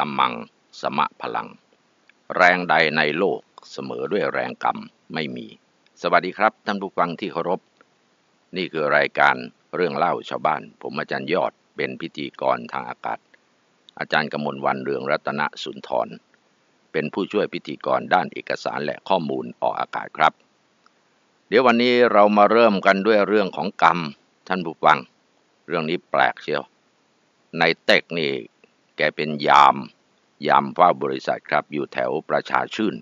รรมมัง สมะพลัง แรงใดในโลกเสมอด้วยแรงกรรมไม่มี สวัสดีครับท่านผู้ฟังที่เคารพ นี่คือรายการเรื่องเล่าชาวบ้าน ผมอาจารย์ยอดเป็นพิธีกรทางอากาศ อาจารย์กมลวันเรืองรัตนสุนทร เป็นผู้ช่วยพิธีกรด้านเอกสารและข้อมูลออกอากาศครับ เดี๋ยววันนี้เรามาเริ่มกันด้วยเรื่องของกรรม ท่านผู้ฟัง เรื่องนี้แปลกเชียว ในเต็กนี่แกเป็นยามยามเฝ้าบริษัทครับอยู่แถวประชาชื่น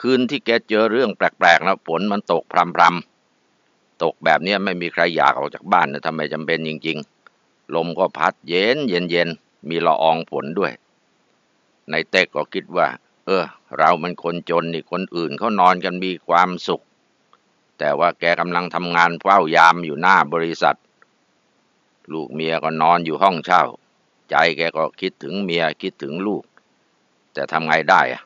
คืนที่แกเจอเรื่องแปลกๆนะฝนมันตกพรำๆ ตกแบบนี้ไม่มีใครอยากออกจากบ้านนะทำไมจำเป็นจริงๆ ลมก็พัด เย็นเย็นมีละอองฝนด้วย ในเต็กก็คิดว่า เออ เรามันคนจนนี่คนอื่นเขานอนกันมีความสุข แต่ว่าแกกำลังทำงานเฝ้ายามอยู่หน้าบริษัท ลูกเมียก็นอนอยู่ห้องเช่าใจแกก็คิดถึงเมีย คิดถึงลูกแต่ทำไงได้อะ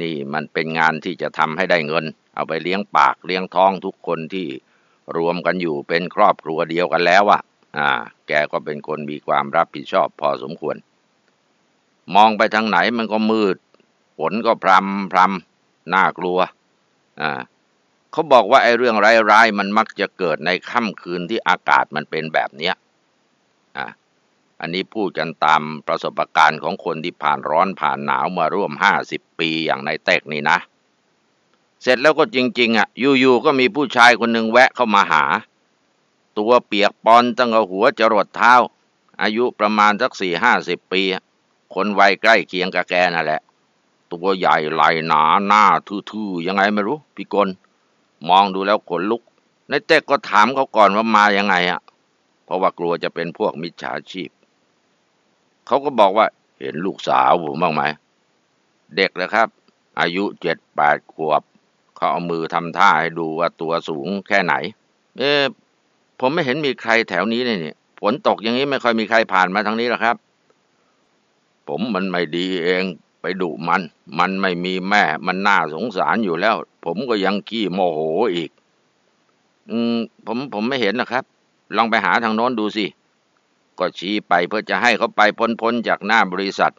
นี่มันเป็นงานที่จะทำให้ได้เงิน เอาไปเลี้ยงปากเลี้ยงท้องทุกคนที่รวมกันอยู่เป็นครอบครัวเดียวกันแล้วอะอ่า แกก็เป็นคนมีความรับผิดชอบ พอสมควร มองไปทางไหนมันก็มืดฝนก็พรำพรำน่ากลัว อ่า เขาบอกว่าไอ้เรื่องร้ายๆมันมักจะเกิดในค่ำคืนที่อากาศมันเป็นแบบเนี้ยอ่าอันนี้พูดกันตามประสบการณ์ของคนที่ผ่านร้อนผ่านหนาวมาร่วมห้าสิบปีอย่างในเต็กนี่นะ เสร็จแล้วก็จริง ๆ อ่ะ อยู่ๆก็มีผู้ชายคนหนึ่งแวะเข้ามาหา ตัวเปียกปอนตั้งหัวจรดเท้าอายุประมาณสักสี่ห้าสิบปี คนวัยใกล้เคียงกับแกนั่นแหละ ตัวใหญ่ไหลหนาหน้าทื่อๆยังไงไม่รู้ พี่กนมองดูแล้วขนลุก ในเต็กก็ถามเขาก่อนว่ามายังไงอ่ะเพราะว่ากลัวจะเป็นพวกมิจฉาชีพเขาก็บอกว่า เห็นลูกสาวผมบ้างไหมเด็กนะครับ อายุเจ็ดแปดขวบเขาเอามือทำท่าให้ดูว่าตัวสูงแค่ไหน เอ๊ผมไม่เห็นมีใครแถวนี้เลยเนี่ยฝนตกอย่างนี้ไม่ค่อยมีใครผ่านมาทางนี้หรอกครับ ผมมันไม่ดีเองไปดุมัน มันไม่มีแม่มันน่าสงสารอยู่แล้ว ผมก็ยังขี้โมโหอีก อืมผมผมไม่เห็นนะครับ ลองไปหาทางโน้นดูสิก็ชี้ไปเพื่อจะให้เขาไปพ้นๆจากหน้าบริษัท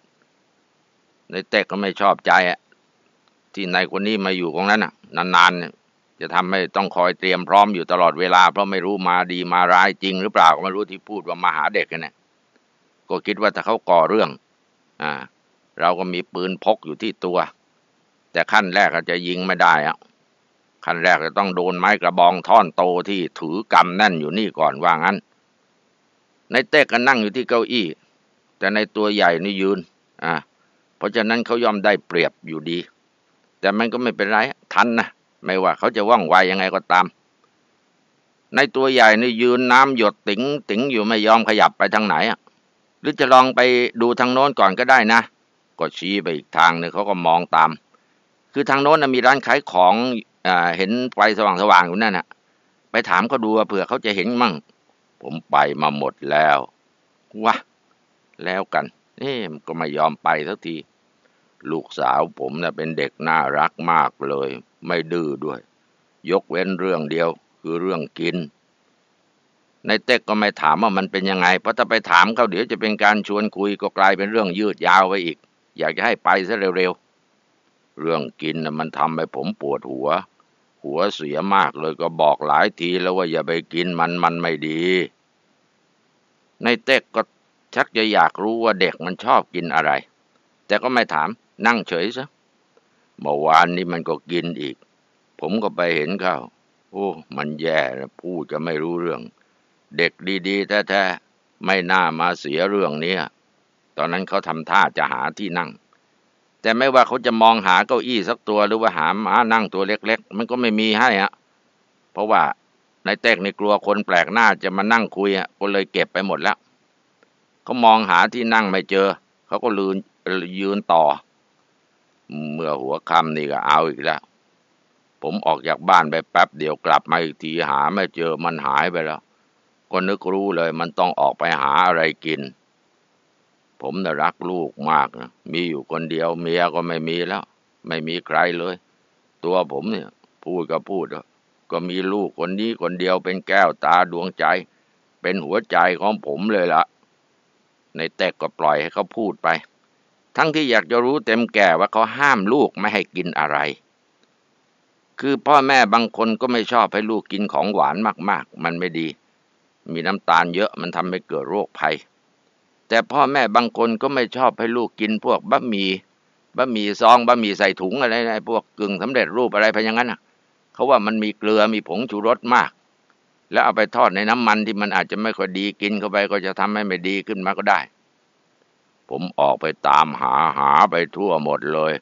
ในเต็กก็ไม่ชอบใจที่นายคนนี้มาอยู่ตรงนั้นน่ะนานๆจะทำให้ต้องคอยเตรียมพร้อมอยู่ตลอดเวลา เพราะไม่รู้มาดีมาร้ายจริงหรือเปล่าก็ไม่รู้ที่พูดว่ามาหาเด็กกันเนี่ยก็คิดว่าถ้าเขาก่อเรื่องอ่าเราก็มีปืนพกอยู่ที่ตัว แต่ขั้นแรกอาจจะยิงไม่ได้อะขั้นแรกจะต้องโดนไม้กระบองท่อนโตที่ถือกำแน่นอยู่นี่ก่อนว่างั้นในเต้ก็นั่งอยู่ที่เก้าอี้แต่ในตัวใหญ่นี่ยืนอ่าเพราะฉะนั้นเขายอมได้เปรียบอยู่ดี แต่มันก็ไม่เป็นไรทันนะไม่ว่าเขาจะว่องไวยังไงก็ตาม ในตัวใหญ่นี่ยืนน้ำหยดติ๋งติ๋งอยู่ไม่ยอมขยับไปทางไหนอ่ะหรือจะลองไปดูทางโน้นก่อนก็ได้นะก็ชี้ไปอีกทางหนึ่งเขาก็มองตาม คือทางโน้นมีร้านขายของอเห็นไฟสว่างๆอยู่นั่นนะไปถามเขาดูเผื่อเขาจะเห็นมั่งผมไปมาหมดแล้ววะ แล้วกันนี่มันก็ไม่ยอมไปสักที ลูกสาวผมนะ่ะเป็นเด็กน่ารักมากเลย ไม่ดื้อด้วย ยกเว้นเรื่องเดียว คือเรื่องกิน ในเต็กก็ไม่ถามว่ามันเป็นยังไง เพราะถ้าไปถามเขาเดี๋ยวจะเป็นการชวนคุยก็กลายเป็นเรื่องยืดยาวไปอีก อยากจะให้ไปซะเร็วๆเรื่องกินน่ะมันทำให้ผมปวดหัวหัวเสียมากเลยก็บอกหลายทีแล้วว่าอย่าไปกินมันมันไม่ดี ในเต็กก็ชักจะอยากรู้ว่าเด็กมันชอบกินอะไร แต่ก็ไม่ถามนั่งเฉยซะเมื่อวานนี้มันก็กินอีก ผมก็ไปเห็นเขาโอ้ มันแย่นะพูดจะไม่รู้เรื่อง เด็กดี ๆ แท้ๆ ไม่น่ามาเสียเรื่องเนี้ยตอนนั้นเขาทำท่าจะหาที่นั่งแต่ไม่ว่าเขาจะมองหาเก้าอี้สักตัวหรือว่าหาม้านั่งตัวเล็ก ๆ มันก็ไม่มีให้ฮะ เพราะว่านายเตกในกลัวคนแปลกหน้าจะมานั่งคุยะก็เลยเก็บไปหมดแล้ว เขามองหาที่นั่งไม่เจอ เขาก็ลืนยืนต่อ เมื่อหัวคำนี่ก็เอาอีกแล้ว ผมออกจากบ้านไปแป๊บเดียวกลับมาอีกทีหาไม่เจอมันหายไปแล้วก็นึกรู้เลยมันต้องออกไปหาอะไรกินผมน่ะรักลูกมากนะ มีอยู่คนเดียว เมียก็ไม่มีแล้ว ไม่มีใครเลย ตัวผมเนี่ย พูดก็พูดก็มีลูกคนนี้คนเดียวเป็นแก้วตาดวงใจ เป็นหัวใจของผมเลยละ่ะในแตกก็ปล่อยให้เขาพูดไป ทั้งที่อยากจะรู้เต็มแก่ว่าเขาห้ามลูกไม่ให้กินอะไร คือพ่อแม่บางคนก็ไม่ชอบให้ลูกกินของหวานมากๆ มันไม่ดี มีน้ำตาลเยอะมันทำให้เกิดโรคภัยแต่พ่อแม่บางคนก็ไม่ชอบให้ลูกกินพวกบะหมี่ บะหมี่ซอง บะหมี่ใส่ถุงอะไรนะพวกกึ่งสำเร็จรูปอะไรไปอย่างนั้นอ่ะเขาว่ามันมีเกลือมีผงชูรสมาก แล้วเอาไปทอดในน้ำมันที่มันอาจจะไม่ค่อยดีกินเข้าไปก็จะทำให้ไม่ดีขึ้นมาก็ได้ ผมออกไปตามหาหาไปทั่วหมดเลย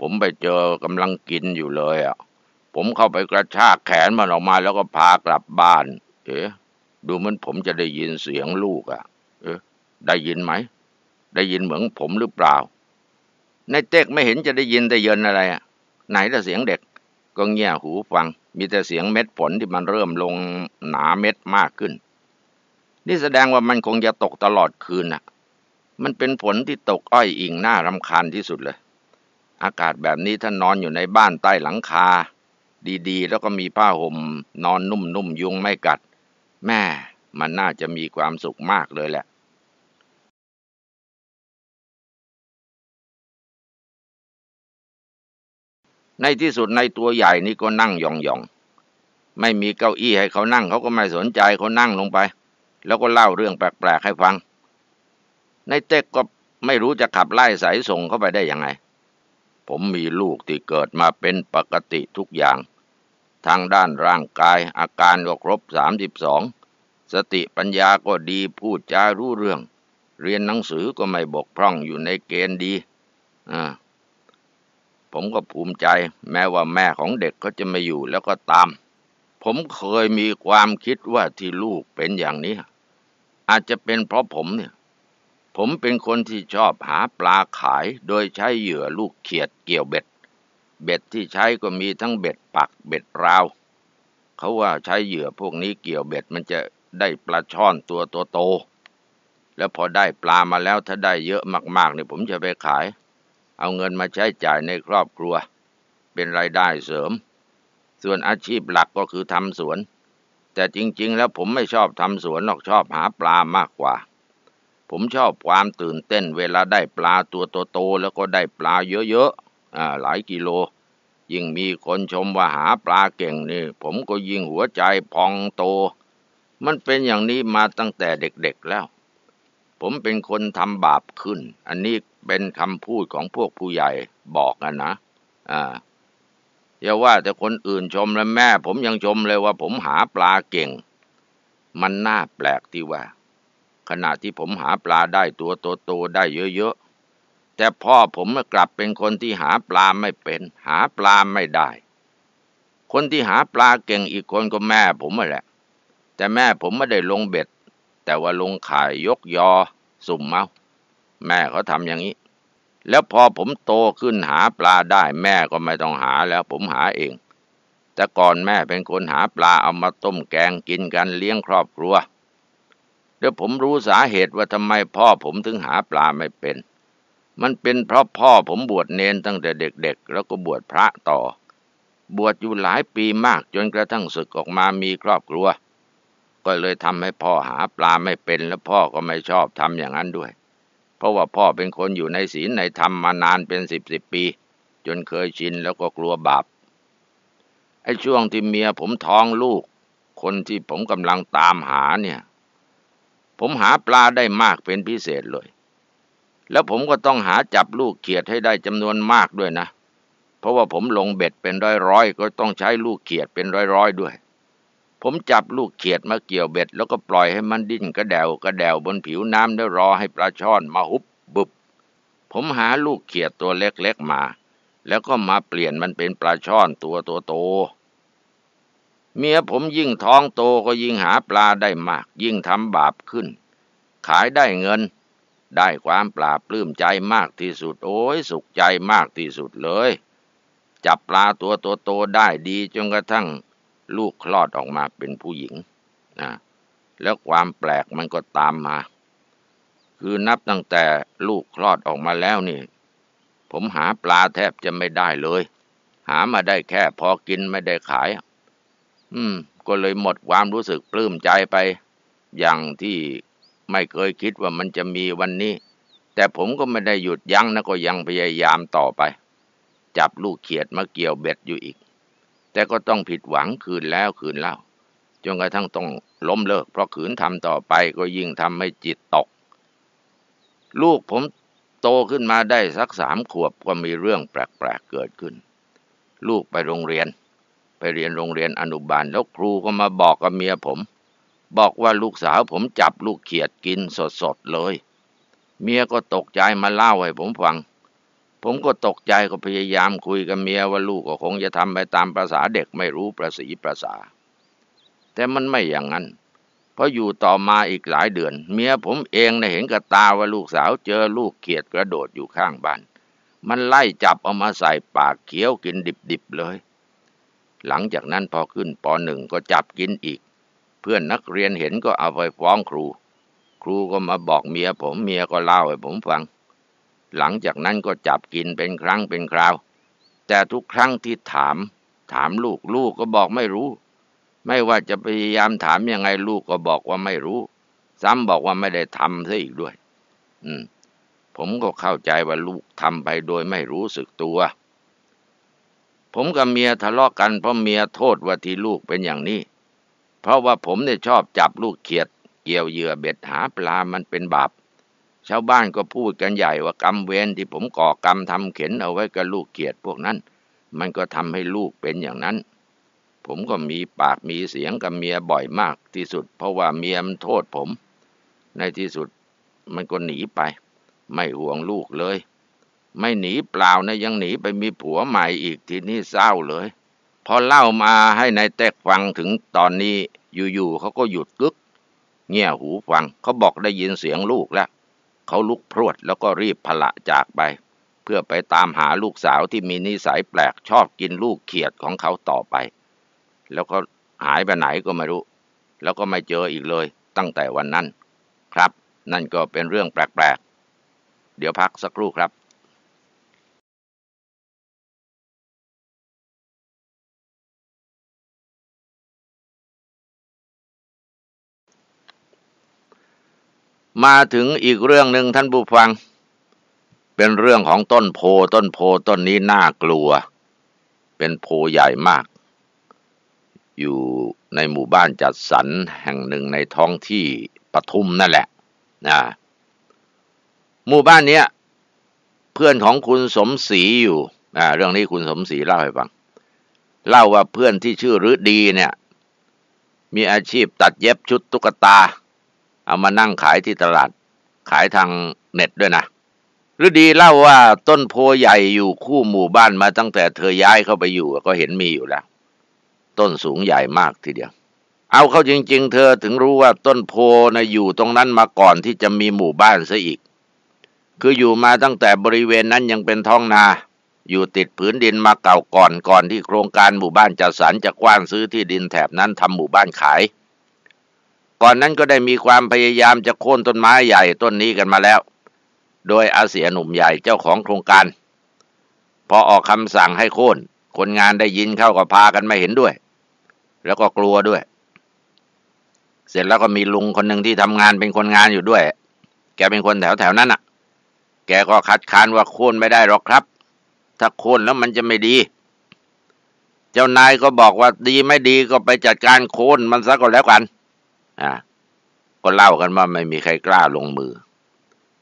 ผมไปเจอกำลังกินอยู่เลยอ่ะ ผมเข้าไปกระชากแขนมันออกมา แล้วก็พากลับบ้าน เอ๊ะดูมันผมจะได้ยินเสียงลูกอ่ะ เอ๊ะได้ยินไหม ได้ยินเหมือนผมหรือเปล่า ในเต็กไม่เห็นจะได้ยินแต่เยินอะไรอ่ะ ไหนแต่เสียงเด็ก ก็เงี่ยหูฟัง มีแต่เสียงเม็ดฝนที่มันเริ่มลงหนาเม็ดมากขึ้น นี่แสดงว่ามันคงจะตกตลอดคืนน่ะ มันเป็นฝนที่ตกอ้อยอิงหน้ารำคาญที่สุดเลย อากาศแบบนี้ถ้านอนอยู่ในบ้านใต้หลังคา ดีๆ แล้วก็มีผ้าห่มนอนนุ่มๆยุงไม่กัด แม่ มันน่าจะมีความสุขมากเลยแหละในที่สุดในตัวใหญ่นี่ก็นั่งยองๆไม่มีเก้าอี้ให้เขานั่ง เขาก็ไม่สนใจเขานั่งลงไป แล้วก็เล่าเรื่องแปลกๆให้ฟัง ในเต็กก็ไม่รู้จะขับไล่สายส่งเข้าไปได้ยังไง ผมมีลูกที่เกิดมาเป็นปกติทุกอย่าง ทางด้านร่างกาย อาการก็ครบสามสิบสองสติปัญญาก็ดีพูดจารู้เรื่อง เรียนหนังสือก็ไม่บกพร่องอยู่ในเกณฑ์ดี อ่าผมก็ภูมิใจแม้ว่าแม่ของเด็กก็จะไม่อยู่แล้วก็ตาม ผมเคยมีความคิดว่าที่ลูกเป็นอย่างนี้ อาจจะเป็นเพราะผมเนี่ยผมเป็นคนที่ชอบหาปลาขาย โดยใช้เหยื่อลูกเขียดเกี่ยวเบ็ด เบ็ดที่ใช้ก็มีทั้งเบ็ดปักเบ็ดราวเขาว่าใช้เหยื่อพวกนี้เกี่ยวเบ็ดมันจะได้ปลาช่อนตัวโตๆแล้วพอได้ปลามาแล้วถ้าได้เยอะมากๆเนี่ยผมจะไปขายเอาเงินมาใช้จ่ายในครอบครัว เป็นรายได้เสริม ส่วนอาชีพหลักก็คือทำสวน แต่จริงๆ แล้วผมไม่ชอบทำสวนหรอกชอบหาปลามากกว่า ผมชอบความตื่นเต้นเวลาได้ปลาตัวโตๆแล้วก็ได้ปลาเยอะๆหลายกิโล ยิ่งมีคนชมว่าหาปลาเก่งนี่ผมก็ยิ่งหัวใจพองโต มันเป็นอย่างนี้มาตั้งแต่เด็กๆแล้วผมเป็นคนทำบาปขึ้น อันนี้เป็นคำพูดของพวกผู้ใหญ่บอกกันนะอ่าอย่าว่า แต่คนอื่นชมแล้วแม่ ผมยังชมเลยว่า ผมหาปลาเก่ง มันน่าแปลกที่ว่า ขณะที่ผมหาปลาได้ตัวโตๆได้เยอะๆ แต่พ่อผมกลับเป็นคนที่หาปลาไม่เป็น หาปลาไม่ได้ คนที่หาปลาเก่ง อีกคนก็แม่ผมแหละ แต่แม่ผมไม่ได้ลงเบ็ดแต่ว่าลุงขายยกยอสุ่มเมาแม่เขาทำอย่างนี้ แล้วพอผมโตขึ้นหาปลาได้แม่ก็ไม่ต้องหาแล้วผมหาเอง แต่ก่อนแม่เป็นคนหาปลาเอามาต้มแกงกินกันเลี้ยงครอบครัวเดี๋ยวผมรู้สาเหตุว่าทำไมพ่อผมถึงหาปลาไม่เป็น มันเป็นเพราะพ่อผมบวชเนนตั้งแต่เด็กๆแล้วก็บวชพระต่อ บวชอยู่หลายปีมากจนกระทั่งศึกออกมามีครอบครัวก็เลยทำให้พ่อหาปลาไม่เป็น แล้วพ่อก็ไม่ชอบทำอย่างนั้นด้วย เพราะว่าพ่อเป็นคนอยู่ในศีลในธรรมมานานเป็นสิบสิบปี จนเคยชินแล้วก็กลัวบาปไอ้ช่วงที่เมียผมท้องลูก คนที่ผมกำลังตามหาเนี่ย ผมหาปลาได้มากเป็นพิเศษเลย แล้วผมก็ต้องหาจับลูกเขียดให้ได้จำนวนมากด้วยนะ เพราะว่าผมลงเบ็ดเป็นร้อยๆก็ต้องใช้ลูกเขียดเป็นร้อย ๆด้วยผมจับลูกเขียดมาเกี่ยวเบ็ด แล้วก็ปล่อยให้มันดิ้นกระเดวกระเดวบนผิวน้ำแล้วรอให้ปลาช่อนมาหุบบุบผมหาลูกเขียดตัวเล็กๆมา แล้วก็มาเปลี่ยนมันเป็นปลาช่อนตัวโตๆเมียผมยิ่งท้องโตก็ยิ่งหาปลาได้มาก ยิ่งทำบาปขึ้น ขายได้เงิน ได้ความปลาปลื้มใจมากที่สุดโอ้ยสุขใจมากที่สุดเลย จับปลาตัวโตๆได้ดีจนกระทั่งลูกคลอดออกมาเป็นผู้หญิงนะแล้วความแปลกมันก็ตามมา คือนับตั้งแต่ลูกคลอดออกมาแล้วนี่ผมหาปลาแทบจะไม่ได้เลย หามาได้แค่พอกินไม่ได้ขาย อืมก็เลยหมดความรู้สึกปลื้มใจไป อย่างที่ไม่เคยคิดว่ามันจะมีวันนี้ แต่ผมก็ไม่ได้หยุดยั้งนะก็ยังพยายามต่อไป จับลูกเขียดมาเกี่ยวเบ็ดอยู่อีกแต่ก็ต้องผิดหวังคืนแล้วคืนเล่าจนกระทั่งต้องล้มเลิกเพราะขืนทำต่อไปก็ยิ่งทำให้จิตตก ลูกผมโตขึ้นมาได้ สักสามขวบก็มีเรื่องแปลกๆเกิดขึ้น ลูกไปโรงเรียน ไปเรียนโรงเรียนอนุบาลแล้วครูก็มาบอกกับเมียผม บอกว่าลูกสาวผมจับลูกเขียดกินสดๆเลย เมียก็ตกใจมาเล่าให้ผมฟังผมก็ตกใจก็พยายามคุยกับเมียว่าลูกก็คงจะทำไปตามภาษาเด็กไม่รู้ประสีประษาแต่มันไม่อย่างนั้นเพราะอยู่ต่อมาอีกหลายเดือน เมียผมเองน้เห็นกับตาว่าลูกสาวเจอลูกเขียดกระโดดอยู่ข้างบ้าน มันไล่จับเอามาใส่ปากเคี้ยวกินดิบๆเลย หลังจากนั้นพอขึ้นปหนึ่งก็จับกินอีก เพื่อนนักเรียนเห็นก็เอาไปฟ้องครู ครูก็มาบอกเมีย ผมเมียก็เล่าให้ผมฟังหลังจากนั้นก็จับกินเป็นครั้งเป็นคราว แต่ทุกครั้งที่ถาม ถามลูกลูกก็บอกไม่รู้ ไม่ว่าจะพยายามถามยังไงลูกก็บอกว่าไม่รู้ ซ้ำบอกว่าไม่ได้ทำซะอีกด้วย อืม ผมก็เข้าใจว่าลูกทำไปโดยไม่รู้สึกตัว ผมกับเมียทะเลาะกันเพราะเมียโทษว่าที่ลูกเป็นอย่างนี้ เพราะว่าผมเนี่ยชอบจับลูกเขียด เกี่ยวเหยื่อเบ็ดหาปลา มันเป็นบาปชาวบ้านก็พูดกันใหญ่ว่ากรรมเวรที่ผมก่อกรรมทำเข็นเอาไว้กับลูกเกียรติพวกนั้น มันก็ทำให้ลูกเป็นอย่างนั้น ผมก็มีปากมีเสียงกับเมียบ่อยมากที่สุดเพราะว่าเมียมันโทษผม ในที่สุดมันก็หนีไป ไม่ห่วงลูกเลย ไม่หนีเปล่านะยังหนีไปมีผัวใหม่อีกทีนี้เศร้าเลยพอเล่ามาให้ในายแตกฟังถึงตอนนี้อยู่ๆเขาก็หยุดกึก เงี่ยหูฟังเขาบอกได้ยินเสียงลูกแล้วเขาลุกพรวดแล้วก็รีบพละจากไป เพื่อไปตามหาลูกสาวที่มีนิสัยแปลกชอบกินลูกเขียดของเขาต่อไป แล้วก็หายไปไหนก็ไม่รู้ แล้วก็ไม่เจออีกเลยตั้งแต่วันนั้น ครับ นั่นก็เป็นเรื่องแปลกๆ เดี๋ยวพักสักครู่ครับมาถึงอีกเรื่องหนึ่งท่านผู้ฟัง เป็นเรื่องของต้นโพต้นโพต้นนี้น่ากลัว เป็นโพใหญ่มาก อยู่ในหมู่บ้านจัดสรรแห่งหนึ่งในท้องที่ปทุมนั่นแหละนะหมู่บ้านเนี้ย เพื่อนของคุณสมศรีอยู่นะเรื่องนี้คุณสมศรีเล่าให้ฟัง เล่าว่าเพื่อนที่ชื่อฤดีเนี่ย มีอาชีพตัดเย็บชุดตุ๊กตาเอามานั่งขายที่ตลาด ขายทางเน็ตด้วยนะฤดีเล่าว่าต้นโพใหญ่อยู่คู่หมู่บ้านมาตั้งแต่เธอย้ายเข้าไปอยู่ก็เห็นมีอยู่แล้วต้นสูงใหญ่มากทีเดียว เอาเข้าจริงๆ เธอถึงรู้ว่าต้นโพนะอยู่ตรงนั้นมาก่อนที่จะมีหมู่บ้านซะอีก คืออยู่มาตั้งแต่บริเวณนั้นยังเป็นท้องนา อยู่ติดผืนดินมาเก่าก่อนก่อนที่โครงการหมู่บ้านจัดสรรจะกว้านซื้อที่ดินแถบนั้นทำหมู่บ้านขายก่อนนั้นก็ได้มีความพยายามจะโค่นต้นไม้ใหญ่ต้นนี้กันมาแล้ว โดยอาเสียหนุ่มใหญ่เจ้าของโครงการพอออกคำสั่งให้โค่นคนงานได้ยินเข้าก็พากันไม่เห็นด้วย แล้วก็กลัวด้วย เสร็จแล้วก็มีลุงคนหนึ่งที่ทำงานเป็นคนงานอยู่ด้วย แกเป็นคนแถวแถวนั้นอะ่ะ แกก็คัดค้านว่าโค่นไม่ได้หรอกครับ ถ้าโค่นแล้วมันจะไม่ดี เจ้านายก็บอกว่าดีไม่ดีก็ไปจัดการโค่นมันซะก่อนแล้วกันะก็เล่ากันว่าไม่มีใครกล้าลงมือ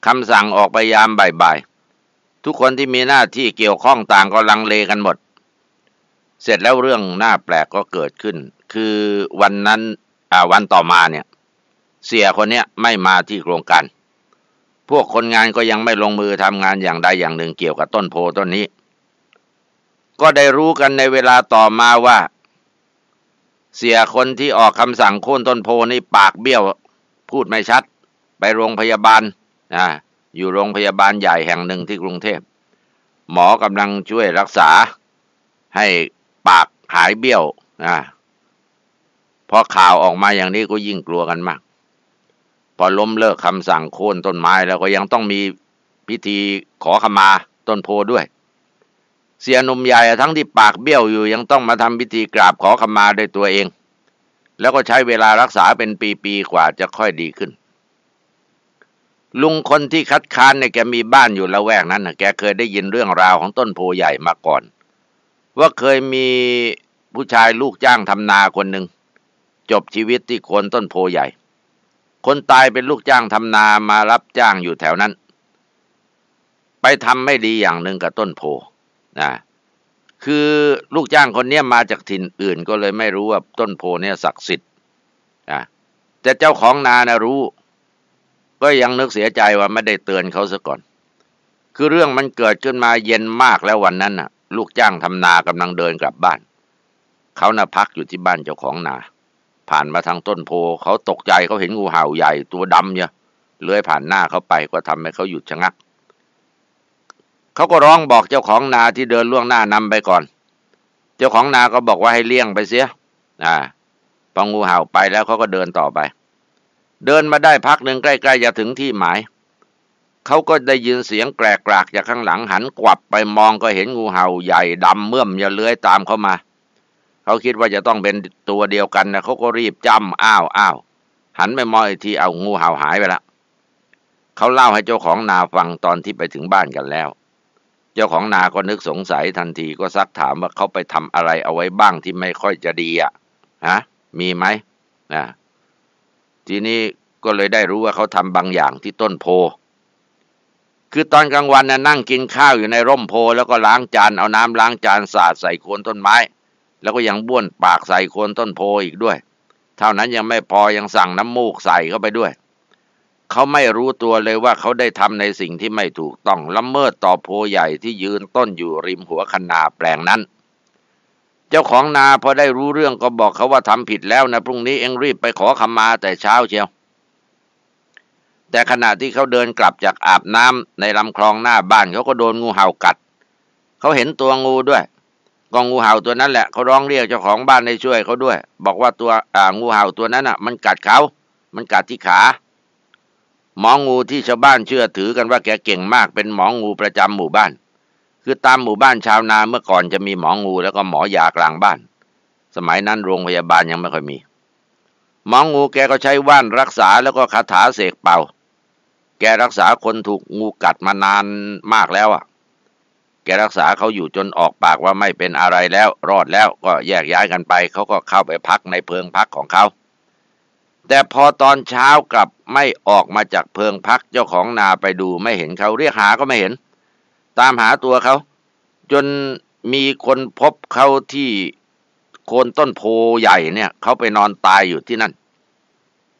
คำสั่งออกไปยามบ่ายๆทุกคนที่มีหน้าที่เกี่ยวข้องต่างก็ลังเลกันหมด เสร็จแล้วเรื่องน่าแปลกก็เกิดขึ้น คือวันนั้นวันต่อมาเนี่ย เสียคนเนี้ยไม่มาที่โครงการพวกคนงานก็ยังไม่ลงมือทำงานอย่างใดอย่างหนึ่งเกี่ยวกับต้นโพต้นนี้ ก็ได้รู้กันในเวลาต่อมาว่าเสียคนที่ออกคำสั่งโค่นต้นโพนี่ ปากเบี้ยวพูดไม่ชัดไปโรงพยาบาลนะอยู่โรงพยาบาลใหญ่แห่งหนึ่งที่กรุงเทพหมอกำลังช่วยรักษาให้ปากหายเบี้ยวนะพอข่าวออกมาอย่างนี้ก็ยิ่งกลัวกันมาก พอล้มเลิกคำสั่งโค่นต้นไม้แล้วก็ยังต้องมีพิธีขอขมาต้นโพด้วยเสียนมใหญ่ทั้งที่ปากเบี้ยวอยู่ยังต้องมาทำพิธีกราบขอขมาด้วยตัวเอง แล้วก็ใช้เวลารักษาเป็นปีๆกว่าจะค่อยดีขึ้น ลุงคนที่คัดค้านเนี่ยแกมีบ้านอยู่ละแวกนั้นนะแกเคยได้ยินเรื่องราวของต้นโพใหญ่มาก่อน ว่าเคยมีผู้ชายลูกจ้างทำนาคนหนึ่ง จบชีวิตที่โคนต้นโพใหญ่ คนตายเป็นลูกจ้างทำนามารับจ้างอยู่แถวนั้น ไปทำไม่ดีอย่างหนึ่งกับต้นโพนะคือลูกจ้างคนนี้มาจากถิ่นอื่นก็เลยไม่รู้ว่าต้นโพเนี่ยศักดิ์สิทธิ์นะแต่เจ้าของนานะรู้ ก็ยังนึกเสียใจว่าไม่ได้เตือนเขาซะก่อน คือเรื่องมันเกิดขึ้นมาเย็นมากแล้ววันนั้นนะ่ะลูกจ้างทำนากำลังเดินกลับบ้าน เขาน่ะพักอยู่ที่บ้านเจ้าของนา ผ่านมาทางต้นโพ เขาตกใจเขาเห็นงูเห่าใหญ่ตัวดำเนี่ย เลื้อยผ่านหน้าเขาไปก็ทำให้เขาหยุดชะงักเขาก็ร้องบอกเจ้าของนาที่เดินล่วงหน้านำไปก่อน เจ้าของนาก็บอกว่าให้เลี่ยงไปเสียอ่าพองูเห่าไปแล้วเขาก็เดินต่อไป เดินมาได้พักหนึ่งใกล้ ๆจะถึงที่หมาย เขาก็ได้ยินเสียงแกรกๆจากข้างหลัง หันกลับไปมองก็เห็นงูเห่าใหญ่ ดำเมื่อมจะเลื้อยตามเข้ามา เขาคิดว่าจะต้องเป็นตัวเดียวกันนะเขาก็รีบจำอ้าวอ้าว หันไปมองอีกทีเอางูเห่าหายไปละเขาเล่าให้เจ้าของนาฟังตอนที่ไปถึงบ้านกันแล้วจ้าของนาก็นึกสงสัยทันทีก็ซักถามว่าเขาไปทำอะไรเอาไว้บ้างที่ไม่ค่อยจะดีอ่ะฮะมีไหมนะทีนี้ก็เลยได้รู้ว่าเขาทำบางอย่างที่ต้นโพ คือตอนกลางวันน่ะนั่งกินข้าว อยู่ในร่มโพแล้วก็ล้างจานเอาน้ำล้างจานสาดใส่โคนต้นไม้ แล้วก็ยังบ้วนปากใส่โคนต้นโพอีกด้วย เท่านั้นยังไม่พอยังสั่งน้ำมูกใส่เข้าไปด้วยเขาไม่รู้ตัวเลยว่าเขาได้ทำในสิ่งที่ไม่ถูกต้องละเมิดต่อโพใหญ่ที่ยืนต้นอยู่ริมหัวคนาแปลงนั้น เจ้าของนาพอได้รู้เรื่องก็บอกเขาว่าทำผิดแล้วนะพรุ่งนี้เอ็งรีบไปขอขมาแต่เช้าเชียวแต่ขณะที่เขาเดินกลับจากอาบน้ำในลำคลองหน้าบ้านเขาก็โดนงูเห่ากัด เขาเห็นตัวงูด้วย กองงูเห่าตัวนั้นแหละเขาร้องเรียกเจ้าของบ้านให้ช่วยเขาด้วย บอกว่าตัวงูเห่าตัวนั้นอ่ะ มันกัดเขา มันกัดที่ขาหมองูที่ชาวบ้านเชื่อถือกันว่า แกเก่งมากเป็นหมองูประจำหมู่บ้าน คือตามหมู่บ้านชาวนาเมื่อก่อนจะมีหมองูแล้วก็หมอยากลางบ้าน สมัยนั้นโรงพยาบาลยังไม่ค่อยมีหมองูแกก็ใช้ว่านรักษาแล้วก็คาถาเสกเป่า แกรักษาคนถูกงูกัดมานานมากแล้วอ่ะ แกรักษาเขาอยู่จนออกปากว่าไม่เป็นอะไรแล้ว รอดแล้วก็แยกย้ายกันไปเขาก็เข้าไปพักในเพิงพักของเขาแต่พอตอนเช้ากลับไม่ออกมาจากเพิงพักเจ้าของนาไปดูไม่เห็นเขาเรียกหาก็ไม่เห็น ตามหาตัวเขาจนมีคนพบเขาที่โคนต้นโพใหญ่เนี่ยเขาไปนอนตายอยู่ที่นั่น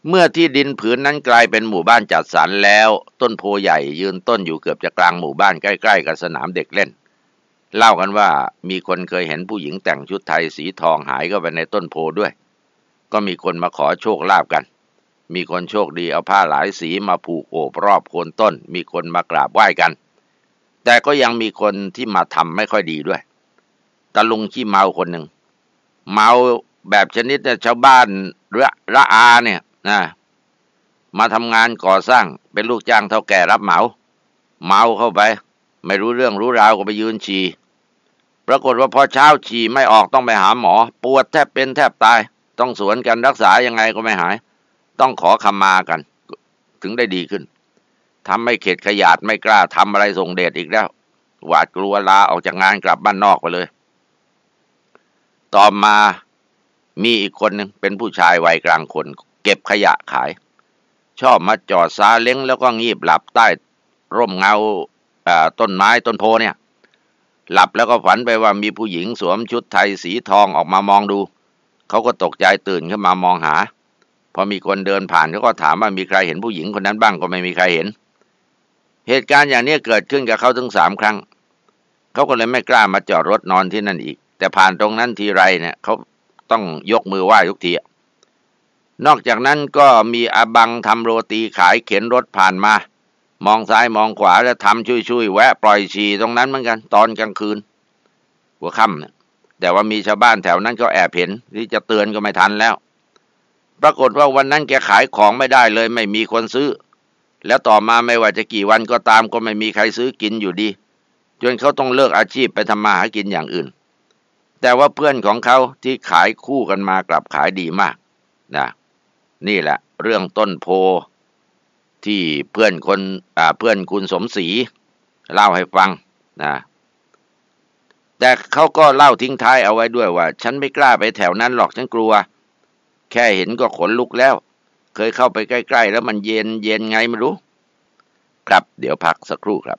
เมื่อที่ดินผืนนั้นกลายเป็นหมู่บ้านจัดสรรแล้ว ต้นโพใหญ่ ยืนต้นอยู่เกือบจะกลางหมู่บ้านใกล้ๆ กับสนามเด็กเล่น เล่ากันว่ามีคนเคยเห็นผู้หญิงแต่งชุดไทยสีทองหายเข้าไปในต้นโพด้วยก็มีคนมาขอโชคลาภกัน มีคนโชคดีเอาผ้าหลายสีมาผูกโอบรอบโคนต้น มีคนมากราบไหว้กัน แต่ก็ยังมีคนที่มาทำไม่ค่อยดีด้วย ตะลุงขี้เมาคนหนึ่ง เมาแบบชนิดชาวบ้านระระอาเนี่ย นะ มาทำงานก่อสร้างเป็นลูกจ้างเท่าแก่รับเหมา เมาเข้าไป ไม่รู้เรื่องรู้ราวก็ไปยืนฉี่ ปรากฏว่าพอเช้าฉี่ไม่ออกต้องไปหาหมอ ปวดแทบเป็นแทบตายต้องสวนกันรักษายังไงก็ไม่หาย ต้องขอคำมากันถึงได้ดีขึ้นทำไม่เข็ดขยาดไม่กล้าทำอะไรส่งเดชอีกแล้ว หวาดกลัวลาออกจากงานกลับบ้านนอกไปเลย ต่อมามีอีกคนหนึ่งเป็นผู้ชายวัยกลางคน เก็บขยะขาย ชอบมาจอดซาเล้งแล้วก็งีบหลับใต้ ร่มเงาต้นไม้ต้นโพเนี่ยหลับแล้วก็ฝันไปว่ามีผู้หญิงสวมชุดไทยสีทองออกมามองดูเขาก็ตกใจตื่นขึ้นมามองหา พอมีคนเดินผ่านเขาก็ถามว่ามีใครเห็นผู้หญิงคนนั้นบ้าง ก็ไม่มีใครเห็น เหตุการณ์อย่างนี้เกิดขึ้นกับเขาถึงสามครั้ง เขาก็เลยไม่กล้ามาจอดรถนอนที่นั่นอีก แต่ผ่านตรงนั้นทีไรเนี่ยเขาต้องยกมือไหว้ทุกทีนอกจากนั้นก็มีอาบังทำโรตีขายเข็น รถผ่านมา มองซ้ายมองขวาแล้วทำช่วยๆแวะปล่อยชีตรงนั้นเหมือนกัน ตอนกลางคืน หัวค่ำเนี่ยแต่ว่ามีชาวบ้านแถวนั้นก็แอบเห็น ที่จะเตือนก็ไม่ทันแล้ว ปรากฏว่าวันนั้นแกขายของไม่ได้เลย ไม่มีคนซื้อ แล้วต่อมาไม่ว่าจะกี่วันก็ตาม ก็ไม่มีใครซื้อกินอยู่ดี จนเขาต้องเลิกอาชีพไปทำมาหากินอย่างอื่น แต่ว่าเพื่อนของเขาที่ขายคู่กันมากลับขายดีมาก นะนี่แหละ เรื่องต้นโพที่เพื่อนคนเพื่อนคุณสมศรีเล่าให้ฟังนะแต่เขาก็เล่าทิ้งท้ายเอาไว้ด้วยว่า ฉันไม่กล้าไปแถวนั้นหรอกฉันกลัว แค่เห็นก็ขนลุกแล้ว เคยเข้าไปใกล้ ๆ แล้วมันเย็นเย็นไงไม่รู้ ครับเดี๋ยวพักสักครู่ครับ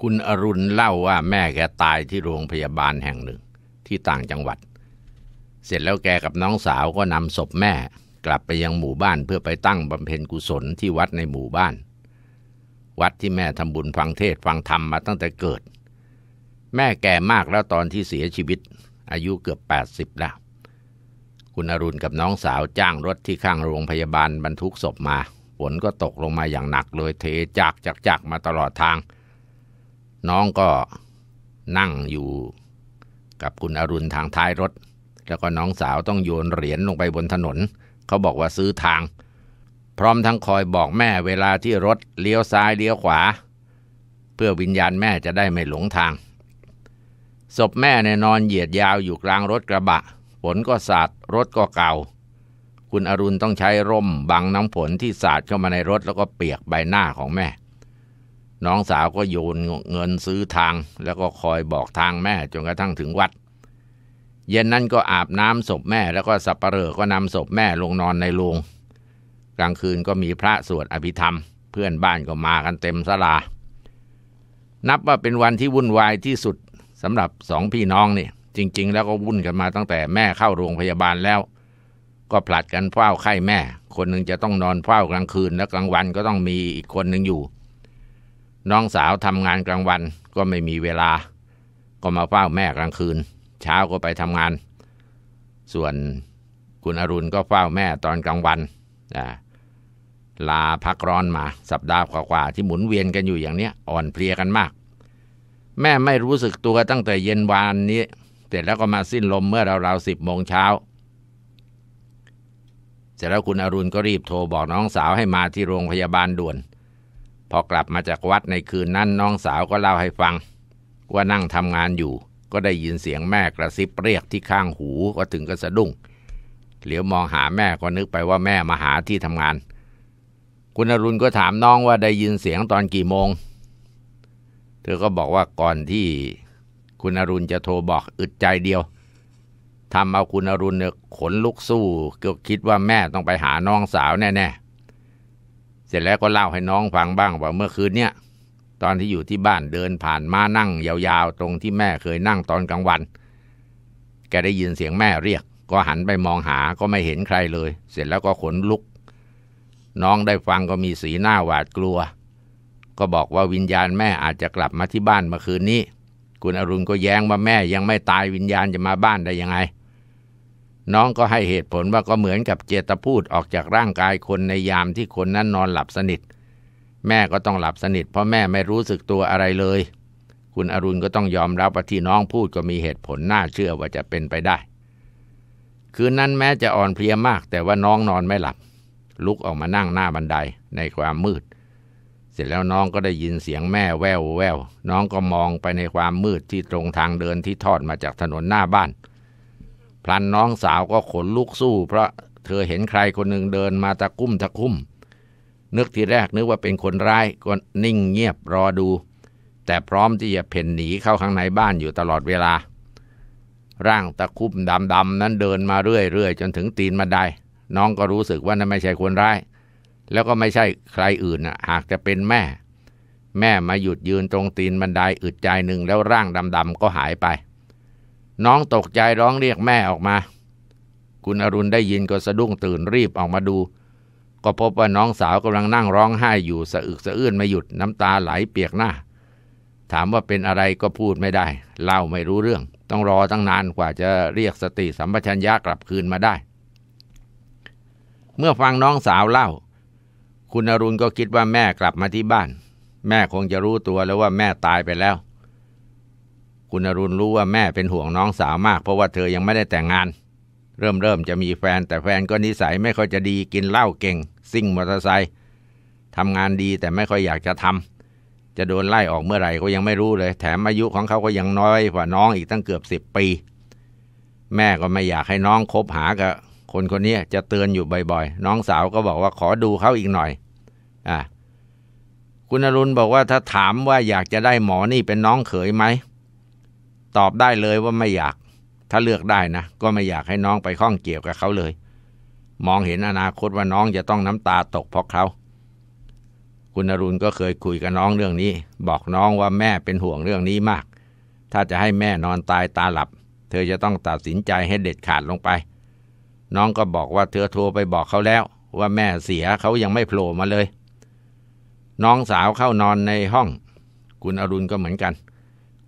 คุณอรุณเล่าว่าแม่แกตายที่โรงพยาบาลแห่งหนึ่งที่ต่างจังหวัดเสร็จแล้วแกกับน้องสาวก็นำศพแม่กลับไปยังหมู่บ้านเพื่อไปตั้งบำเพ็ญกุศลที่วัดในหมู่บ้าน วัดที่แม่ทำบุญฟังเทศฟังธรรมมาตั้งแต่เกิด แม่แก่มากแล้วตอนที่เสียชีวิต อายุเกือบ80แล้วคุณอรุณกับน้องสาวจ้างรถที่ข้างโรงพยาบาลบรรทุกศพมาฝนก็ตกลงมาอย่างหนักเลยเทจากจากจากมาตลอดทาง น้องก็ นั่งอยู่ กับคุณอรุณทางท้ายรถแล้วก็น้องสาวต้องโยนเหรียญลงไปบนถนน เขาบอกว่าซื้อทาง พร้อมทั้งคอยบอกแม่เวลาที่รถเลี้ยวซ้ายเลี้ยวขวา เพื่อวิญญาณแม่จะได้ไม่หลงทางศพแม่เนี่ยนอนเหยียดยาวอยู่กลางรถกระบะฝนก็สาด รถก็เก่า คุณอรุณต้องใช้ร่มบังน้ำฝนที่สาดเข้ามาในรถแล้วก็เปียกใบหน้าของแม่ น้องสาวก็โยนเงินซื้อทางแล้วก็คอยบอกทางแม่จนกระทั่งถึงวัดเย็นนั้นก็อาบน้ำศพแม่ แล้วก็สับปะเหร่อก็นำศพแม่ลงนอนในโรง กลางคืนก็มีพระสวดอภิธรรม เพื่อนบ้านก็มากันเต็มสลา นับว่าเป็นวันที่วุ่นวายที่สุดสำหรับสองพี่น้องนี่จริงๆ แล้วก็วุ่นกันมาตั้งแต่แม่เข้าโรงพยาบาลแล้วก็ผลัดกันเฝ้าไข้แม่ คนหนึ่งจะต้องนอนเฝ้ากลางคืนและกลางวันก็ต้องมีอีกคนหนึ่งอยู่น้องสาวทำงานกลางวันก็ไม่มีเวลา ก็มาเฝ้าแม่กลางคืนเช้าก็ไปทำงาน ส่วนคุณอรุณก็เฝ้าแม่ตอนกลางวัน ลาพักร้อนมา สัปดาห์กว่าๆที่หมุนเวียนกันอยู่อย่างเนี้ย อ่อนเพลียกันมาก แม่ไม่รู้สึกตัวตั้งแต่เย็นวานนี้เสร็จแล้วก็มาสิ้นลมเมื่อราวๆสิบโมงเช้าเสร็จแล้วคุณอรุณก็รีบโทรบอกน้องสาวให้มาที่โรงพยาบาลด่วน พอกลับมาจากวัดในคืนนั้นน้องสาวก็เล่าให้ฟัง ว่านั่งทำงานอยู่ก็ได้ยินเสียงแม่กระซิบเรียกที่ข้างหูก็ถึงก็สะดุ้งเหลียวมองหาแม่ก็นึกไปว่าแม่มาหาที่ทำงาน คุณอรุณก็ถามน้องว่าได้ยินเสียงตอนกี่โมง เธอก็บอกว่าก่อนที่คุณอรุณจะโทรบอกอึดใจเดียวทำเอาคุณอรุณเนี่ยขนลุกสู้เก็คิดว่าแม่ต้องไปหาน้องสาวแน่ๆเสร็จแล้วก็เล่าให้น้องฟังบ้างว่าเมื่อคืนเนี่ยตอนที่อยู่ที่บ้านเดินผ่านมานั่งยาวๆ ตรงที่แม่เคยนั่งตอนกลางวัน แกได้ยินเสียงแม่เรียก ก็หันไปมองหาก็ไม่เห็นใครเลย เสร็จแล้วก็ขนลุก น้องได้ฟังก็มีสีหน้าหวาดกลัว ก็บอกว่าวิญญาณแม่อาจจะกลับมาที่บ้านเมื่อคืนนี้ คุณอรุณก็แย้งว่าแม่ยังไม่ตายวิญญาณจะมาบ้านได้ยังไง น้องก็ให้เหตุผลว่าก็เหมือนกับเจตพูดออกจากร่างกายคนในยามที่คนนั้นนอนหลับสนิทแม่ก็ต้องหลับสนิทเพราะแม่ไม่รู้สึกตัวอะไรเลย คุณอรุณก็ต้องยอมรับว่าที่น้องพูดก็มีเหตุผลน่าเชื่อว่าจะเป็นไปได้ คืนนั้นแม้จะอ่อนเพลียมาก แต่ว่าน้องนอนไม่หลับลุกออกมานั่งหน้าบันไดในความมืด เสร็จแล้วน้องก็ได้ยินเสียงแม่แววแววน้องก็มองไปในความมืดที่ตรงทางเดินที่ทอดมาจากถนนหน้าบ้านพลันน้องสาวก็ขนลุกสู้เพราะเธอเห็นใครคนหนึ่งเดินมาตะคุ่มตะคุ่มนึกทีแรกนึกว่าเป็นคนร้ายก็นิ่งเงียบรอดู แต่พร้อมที่จะเพ่นหนีเข้าข้างในบ้านอยู่ตลอดเวลา ร่างตะคุดำดำๆนั้นเดินมาเรื่อยๆจนถึงตีนบันไดน้องก็รู้สึกว่านั่นไม่ใช่คนร้ายแล้วก็ไม่ใช่ใครอื่นนะหากจะเป็นแม่ แม่มาหยุดยืนตรงตีนบันไดอึดใจหนึ่งแล้วร่างดำๆก็หายไป น้องตกใจร้องเรียกแม่ออกมา คุณอรุณได้ยินก็สะดุ้งตื่นรีบออกมาดูก็พบว่าน้องสาวกำลังนั่งร้องไห้อยู่สะอึกสะอื้นไม่หยุดน้ำตาไหลเปียกหน้า ถามว่าเป็นอะไรก็พูดไม่ได้ เล่าไม่รู้เรื่อง ต้องรอตั้งนานกว่าจะเรียกสติสัมปชัญญะกลับคืนมาได้ เมื่อฟังน้องสาวเล่า คุณอรุณก็คิดว่าแม่กลับมาที่บ้าน แม่คงจะรู้ตัวแล้วว่าแม่ตายไปแล้ว คุณอรุณรู้ว่าแม่เป็นห่วงน้องสาวมาก เพราะว่าเธอยังไม่ได้แต่งงาน เริ่มเริ่มจะมีแฟน แต่แฟนก็นิสัยไม่ค่อยจะดีกินเหล้าเก่งซิ่งมอเตอร์ไซค์ทำงานดีแต่ไม่ค่อยอยากจะทำ จะโดนไล่ออกเมื่อไหร่ ก็ยังไม่รู้เลย แถมอายุของเขา ก็ยังน้อย กว่าน้องอีกตั้งเกือบสิบปี แม่ก็ไม่อยากให้น้องคบหากับ คนคนนี้จะเตือนอยู่บ่อยๆ น้องสาวก็บอกว่าขอดูเขาอีกหน่อยอ่ะคุณอรุณบอกว่าถ้าถามว่าอยากจะได้หมอนี่เป็นน้องเขยไหม ตอบได้เลยว่าไม่อยาก ถ้าเลือกได้นะก็ไม่อยากให้น้องไปข้องเกี่ยวกับเขาเลยมองเห็นอนาคตว่าน้องจะต้องน้ำตาตกเพราะเขา คุณอรุณก็เคยคุยกับน้องเรื่องนี้ บอกน้องว่าแม่เป็นห่วงเรื่องนี้มาก ถ้าจะให้แม่นอนตายตาหลับ เธอจะต้องตัดสินใจให้เด็ดขาดลงไป น้องก็บอกว่าเธอโทรไปบอกเขาแล้ว ว่าแม่เสีย เขายังไม่โผล่มาเลย น้องสาวเข้านอนในห้อง คุณอรุณก็เหมือนกัน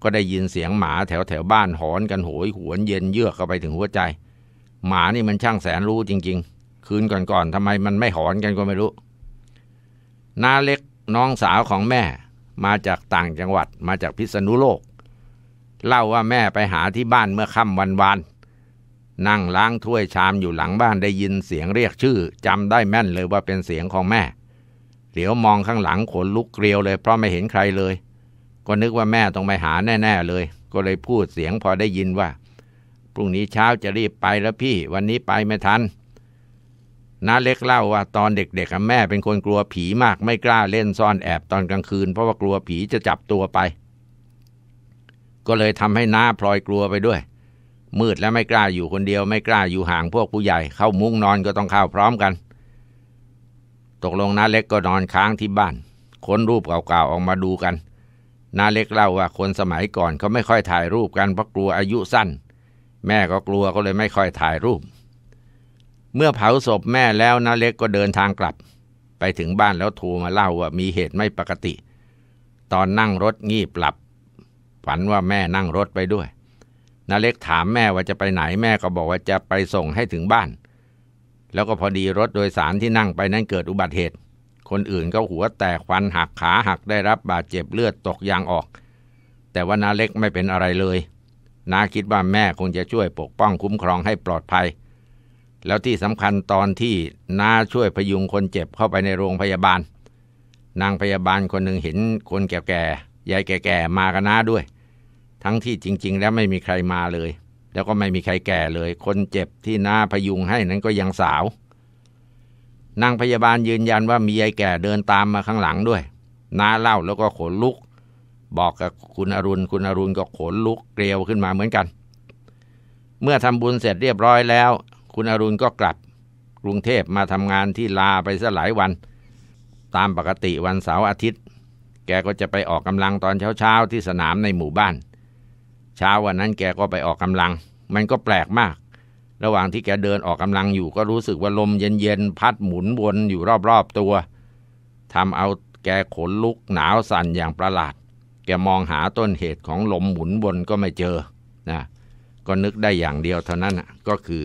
ก็ได้ยินเสียงหมาแถวแถวบ้านหอนกันโหยหวนเย็นเยือกเข้าไปถึงหัวใจ หมานี่มันช่างแสนรู้จริง ๆคืนก่อนๆทำไมมันไม่หอนกันก็ไม่รู้นาเล็กน้องสาวของแม่ มาจากต่างจังหวัดมาจากพิษณุโลก เล่าว่าแม่ไปหาที่บ้านเมื่อค่ำวันวาน นั่งล้างถ้วยชามอยู่หลังบ้านได้ยินเสียงเรียกชื่อจำได้แม่นเลยว่าเป็นเสียงของแม่ เหลียวมองข้างหลังขนลุกเกลียวเลย เพราะไม่เห็นใครเลย ก็นึกว่าแม่ต้องไปหาแน่ ๆเลยก็เลยพูดเสียงพอได้ยินว่าพรุ่งนี้เช้าจะรีบไป แล้วพี่วันนี้ไปไม่ทันน้าเล็กเล่าว่า ตอนเด็กๆแม่เป็นคนกลัวผีมากไม่กล้าเล่นซ่อนแอบตอนกลางคืน เพราะว่ากลัวผีจะจับตัวไป ก็เลยทำให้น้าพลอยกลัวไปด้วย มืดและไม่กล้าอยู่คนเดียวไม่กล้าอยู่ห่างพวกผู้ใหญ่เข้ามุ้งนอนก็ต้องเข้าพร้อมกัน ตกลงน้าเล็กก็นอนค้างที่บ้าน ค้นรูปเก่าๆออกมาดูกันน้าเล็กเล่าว่าคนสมัยก่อนเขาไม่ค่อยถ่ายรูปกันเพราะกลัวอายุสั้น แม่ก็กลัวก็เลยไม่ค่อยถ่ายรูปเมื่อเผาศพแม่แล้วนาเล็กก็เดินทางกลับ ไปถึงบ้านแล้วโทรมาเล่าว่ามีเหตุไม่ปกติ ตอนนั่งรถงีบหลับ ฝันว่าแม่นั่งรถไปด้วย นาเล็กถามแม่ว่าจะไปไหนแม่ก็บอกว่าจะไปส่งให้ถึงบ้าน แล้วก็พอดีรถโดยสารที่นั่งไปนั้นเกิดอุบัติเหตุ คนอื่นก็หัว แตกฟันหักขาหักได้รับบาดเจ็บเลือดตกยางออก แต่ว่านาเล็กไม่เป็นอะไรเลยนาคิดว่าแม่คงจะช่วยปกป้องคุ้มครองให้ปลอดภัยแล้วที่สำคัญตอนที่น้าช่วยพยุงคนเจ็บเข้าไปในโรงพยาบาล นางพยาบาลคนหนึ่งเห็นคนแก่ๆ ยายแก่ๆ มากับน้าด้วย ทั้งที่จริง ๆ แล้วไม่มีใครมาเลย แล้วก็ไม่มีใครแก่เลย คนเจ็บที่น้าพยุงให้นั้นก็ยังสาว นางพยาบาลยืนยันว่ามียายแก่เดินตามมาข้างหลังด้วยน้าเล่าแล้วก็ขนลุก บอกกับคุณอรุณ คุณอรุณก็ขนลุกเกลียวขึ้นมาเหมือนกัน เมื่อทำบุญเสร็จเรียบร้อยแล้วคุณอรุณก็กลับกรุงเทพมาทำงานที่ลาไปสหลายวัน ตามปกติวันเสาร์อาทิตย์ แกก็จะไปออกกำลังตอนเช้า ๆ ที่สนามในหมู่บ้าน เช้าวันนั้นแกก็ไปออกกำลัง มันก็แปลกมาก ระหว่างที่แกเดินออกกำลังอยู่ก็รู้สึกว่าลมเย็น ๆพัดหมุนวนอยู่รอบๆ ตัวทำเอาแกขนลุกหนาวสั่นอย่างประหลาด แกมองหาต้นเหตุของลมหมุนวนก็ไม่เจอนะก็นึกได้อย่างเดียวเท่านั้นก็คือ